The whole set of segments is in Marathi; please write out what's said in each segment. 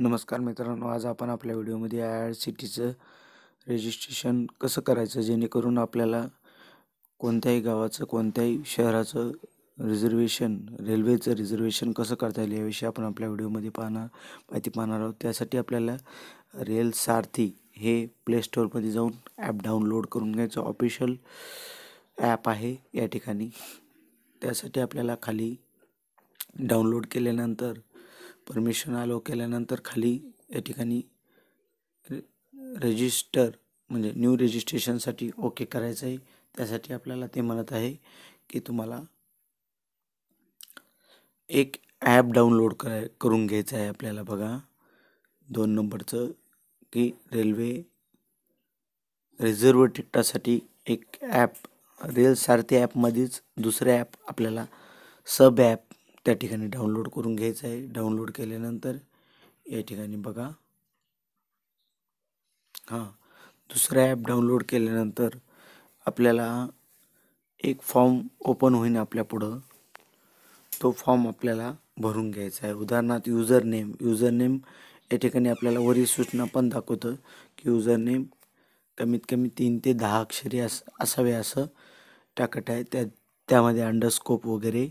नमस्कार मित्रांनो आज आपण आपल्या व्हिडिओमध्ये आय आर सी टीचं रजिस्ट्रेशन कसं करायचं जेणेकरून आपल्याला कोणत्याही गावाचं कोणत्याही शहराचं रिझर्वेशन रेल्वेचं रिझर्वेशन कसं करता येईल याविषयी आपण आपल्या व्हिडिओमध्ये पाहणार माहिती पाहणार आहोत त्यासाठी आपल्याला रेल सारथी हे प्लेस्टोअरमध्ये जाऊन ॲप डाउनलोड करून घ्यायचं ऑफिशियल ॲप आहे या ठिकाणी त्यासाठी आपल्याला खाली डाउनलोड केल्यानंतर परमिशन आलो केल्यानंतर खाली या ठिकाणी रजिस्टर म्हणजे न्यू रजिस्ट्रेशनसाठी ओके करायचं आहे त्यासाठी आपल्याला ते म्हणत आहे की तुम्हाला एक ॲप डाउनलोड कराय करून घ्यायचं आहे आपल्याला बघा दोन नंबरचं की रेल्वे रिझर्व तिकटासाठी एक ॲप रेल सारथी ॲपमध्येच दुसरे ॲप आपल्याला सब ॲप त्या ठिकाणी डाउनलोड करून घ्यायचं आहे डाउनलोड केल्यानंतर या ठिकाणी बघा हां दुसरा ॲप डाउनलोड केल्यानंतर आपल्याला एक फॉर्म ओपन होईन आपल्यापुढं तो फॉर्म आपल्याला भरून घ्यायचा आहे उदाहरणार्थ युजर नेम युजर नेम या ठिकाणी आपल्याला वरील सूचना पण दाखवतं की युजर नेम कमीत कमी तीन ते दहा अक्षरी अस असावे असं टाकत आहे त्या त्यामध्ये अंडरस्कोप वगैरे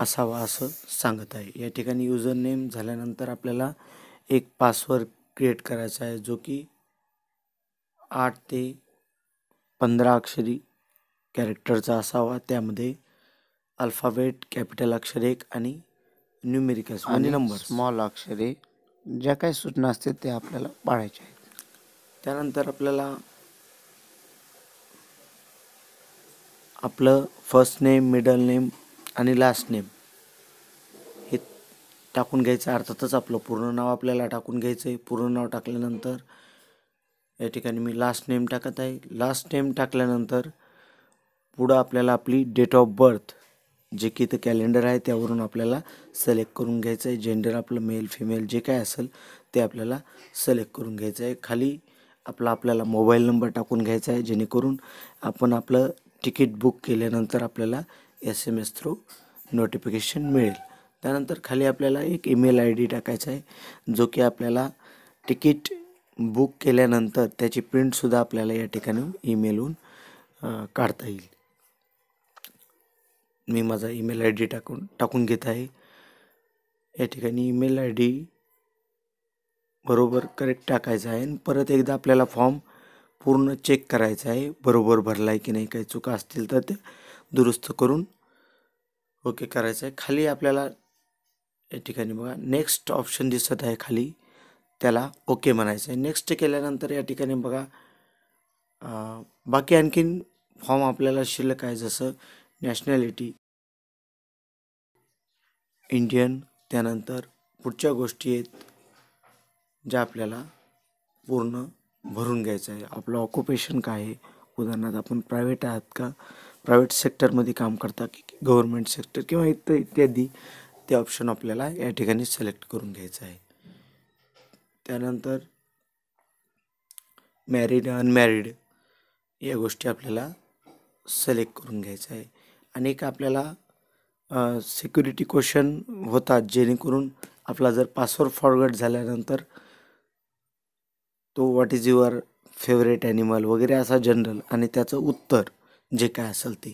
असावा असं सांगत आहे या ठिकाणी युजर नेम झाल्यानंतर आपल्याला एक पासवर्ड क्रिएट करायचा आहे जो की आठ ते पंधरा अक्षरी कॅरेक्टरचा असावा त्यामध्ये अल्फाबेट कॅपिटल अक्षर एक आणि न्यूमेरिकल्स आणि नंबर स्मॉल अक्षरे ज्या काही सूचना असतील त्या आपल्याला पाळायच्या आहेत त्यानंतर आपल्याला आपलं फर्स्ट नेम मिडल नेम आणि लास्ट नेम हे टाकून घ्यायचं अर्थातच आपलं पूर्ण नाव आपल्याला टाकून घ्यायचं आहे पूर्ण नाव टाकल्यानंतर या ठिकाणी मी लास्ट नेम टाकत आहे लास्ट नेम टाकल्यानंतर पुढं आपल्याला आपली डेट ऑफ बर्थ जे की इथं कॅलेंडर आहे त्यावरून आपल्याला सिलेक्ट करून घ्यायचं आहे जेंडर आपलं मेल फिमेल जे काय असेल ते आपल्याला सिलेक्ट करून घ्यायचं आहे खाली आपला आपल्याला मोबाईल नंबर टाकून घ्यायचा आहे जेणेकरून आपण आपलं तिकीट बुक केल्यानंतर आपल्याला S M S through notification मिळेल त्यानंतर खाली आपल्याला एक ईमेल आय डी टाकायचा आहे जो की आपल्याला तिकीट बुक केल्यानंतर त्याची प्रिंटसुद्धा आपल्याला या ठिकाणी ईमेलहून काढता येईल मी माझा ईमेल आय डी टाकून टाकून घेत आहे या ठिकाणी ईमेल आय डी बरोबर करेक्ट टाकायचा आहे आणि परत एकदा आपल्याला फॉर्म पूर्ण चेक करायचा आहे बरोबर भरला आहे की नाही काही चुका असतील तर ते दुरुस्त करून ओके करायचं आहे खाली आपल्याला या ठिकाणी बघा नेक्स्ट ऑप्शन दिसत आहे खाली त्याला ओके म्हणायचं आहे नेक्स्ट केल्यानंतर या ठिकाणी बघा बाकी आणखीन फॉर्म आपल्याला शिल्लक आहे जसं नॅशनॅलिटी इंडियन त्यानंतर पुढच्या गोष्टी आहेत ज्या आपल्याला पूर्ण भरून घ्यायचं आहे आपलं ऑक्युपेशन काय आहे उदाहरणार्थ आपण प्रायव्हेट आहात का प्रायव्हेट सेक्टरमध्ये काम करता की गव्हर्मेंट सेक्टर किंवा इतर इत्यादी ते ऑप्शन आपल्याला या ठिकाणी सिलेक्ट करून घ्यायचं आहे त्यानंतर मॅरिड अनमॅरिड या गोष्टी आपल्याला सिलेक्ट करून घ्यायचं आहे आणि एक आपल्याला सिक्युरिटी क्वेश्चन होतात जेणेकरून आपला जर पासवर्ड फॉरवर्ड झाल्यानंतर तो what is your favourite animal वगैरे असा जनरल आणि त्याचं उत्तर जे काय असेल ते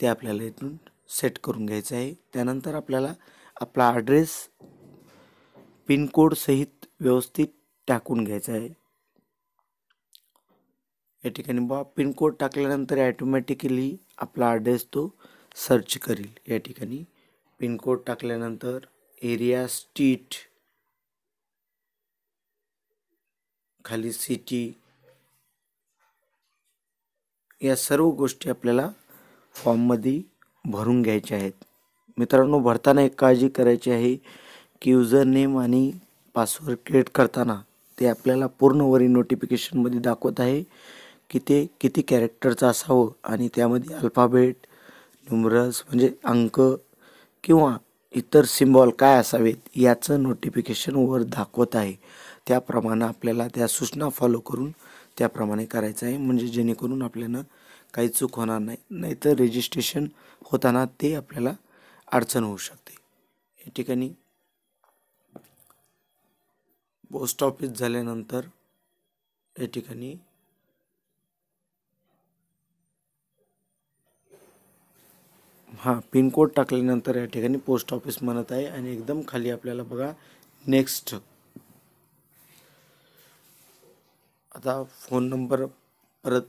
ते आपल्याला इथून सेट करून घ्यायचं आहे त्यानंतर आपल्याला आपला ॲड्रेस पिनकोडसहित व्यवस्थित टाकून घ्यायचा आहे या ठिकाणी बा पिनकोड टाकल्यानंतर ॲटोमॅटिकली आपला ॲड्रेस तो सर्च करेल या ठिकाणी पिनकोड टाकल्यानंतर एरिया स्ट्रीट खाली सिटी या सर्व गोष्टी आपल्याला फॉर्ममध्ये भरून घ्यायच्या आहेत मित्रांनो भरताना एक काळजी करायची आहे की युजर नेम आणि पासवर्ड क्रिएट करताना ते आपल्याला पूर्णवरी नोटिफिकेशनमध्ये दाखवत आहे की ते किती कॅरेक्टरचं असावं आणि त्यामध्ये अल्फाबेट न्युमरस म्हणजे अंक किंवा इतर सिम्बॉल काय असावेत याचं नोटिफिकेशन वर दाखवत आहे त्याप्रमाणे आपल्याला त्या सूचना फॉलो करून त्याप्रमाणे करायचं आहे म्हणजे जेणेकरून आपल्याला काही चूक होणार नाही नाहीतर रजिस्ट्रेशन होताना ते आपल्याला अडचण होऊ शकते या ठिकाणी पोस्ट ऑफिस झाल्यानंतर या ठिकाणी हां पिनकोड टाकल्यानंतर या ठिकाणी पोस्ट ऑफिस म्हणत आहे आणि एकदम खाली आपल्याला बघा नेक्स्ट आता फोन नंबर परत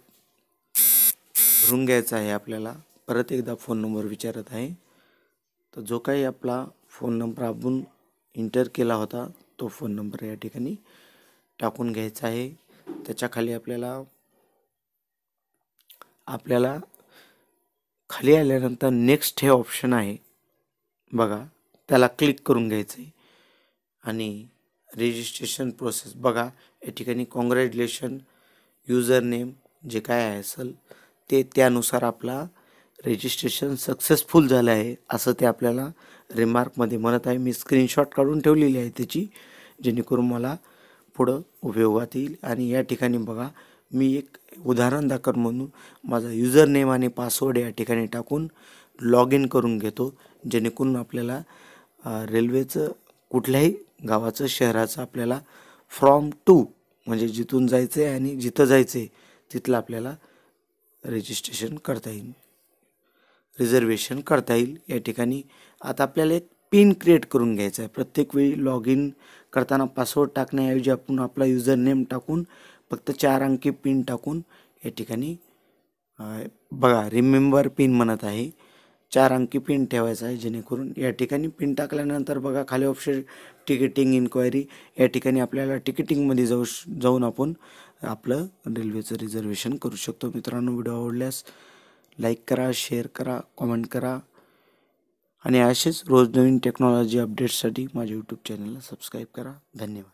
भरून घ्यायचा आहे आपल्याला परत एकदा फोन नंबर विचारत आहे तर जो काही आपला फोन नंबर आपण इंटर केला होता तो फोन नंबर या ठिकाणी टाकून घ्यायचा आहे त्याच्याखाली आपल्याला आपल्याला खाली आल्यानंतर नेक्स्ट हे ऑप्शन आहे बघा त्याला क्लिक करून घ्यायचं आहे आणि रजिस्ट्रेशन प्रोसेस बघा या ठिकाणी कॉंग्रॅच्युलेशन युजर नेम जे काय आहे असेल ते त्यानुसार आपला रजिस्ट्रेशन सक्सेसफुल झालं आहे असं ते आपल्याला रिमार्कमध्ये म्हणत आहे मी स्क्रीनशॉट काढून ठेवलेली आहे त्याची जेणेकरून मला पुढं उपयोगात येईल आणि या ठिकाणी बघा मी एक उदाहरण दाखल म्हणून माझा युजर नेम आणि पासवर्ड या ठिकाणी टाकून लॉग इन करून घेतो जेणेकरून आपल्याला रेल्वेचं कुठल्याही गावाचं शहराचं आपल्याला फ्रॉम टू म्हणजे जिथून जायचं आहे आणि जिथं जायचं आहे तिथलं आपल्याला रजिस्ट्रेशन करता येईल रिझर्वेशन करता येईल या ठिकाणी आता आपल्याला एक पिन क्रिएट करून घ्यायचा आहे प्रत्येक वेळी लॉग इन करताना पासवर्ड टाकण्याऐवजी आपण आपला युजर नेम टाकून फक्त चार अंकी पिन टाकून या ठिकाणी बघा रिमेंबर पिन म्हणत आहे चार अंकी पिन ठेवायचा आहे जेणेकरून या ठिकाणी पिन टाकल्यानंतर बघा खाली ऑप्शन तिकिटिंग इन्क्वायरी या ठिकाणी आपल्याला तिकिटिंगमध्ये जाऊ जाऊन आपण आपलं रेल्वेचं रिझर्वेशन करू शकतो मित्रांनो व्हिडिओ आवडल्यास लाईक करा शेअर करा कॉमेंट करा आणि असेच रोज नवीन टेक्नॉलॉजी अपडेट्ससाठी माझ्या यूट्यूब चॅनलला सबस्क्राईब करा धन्यवाद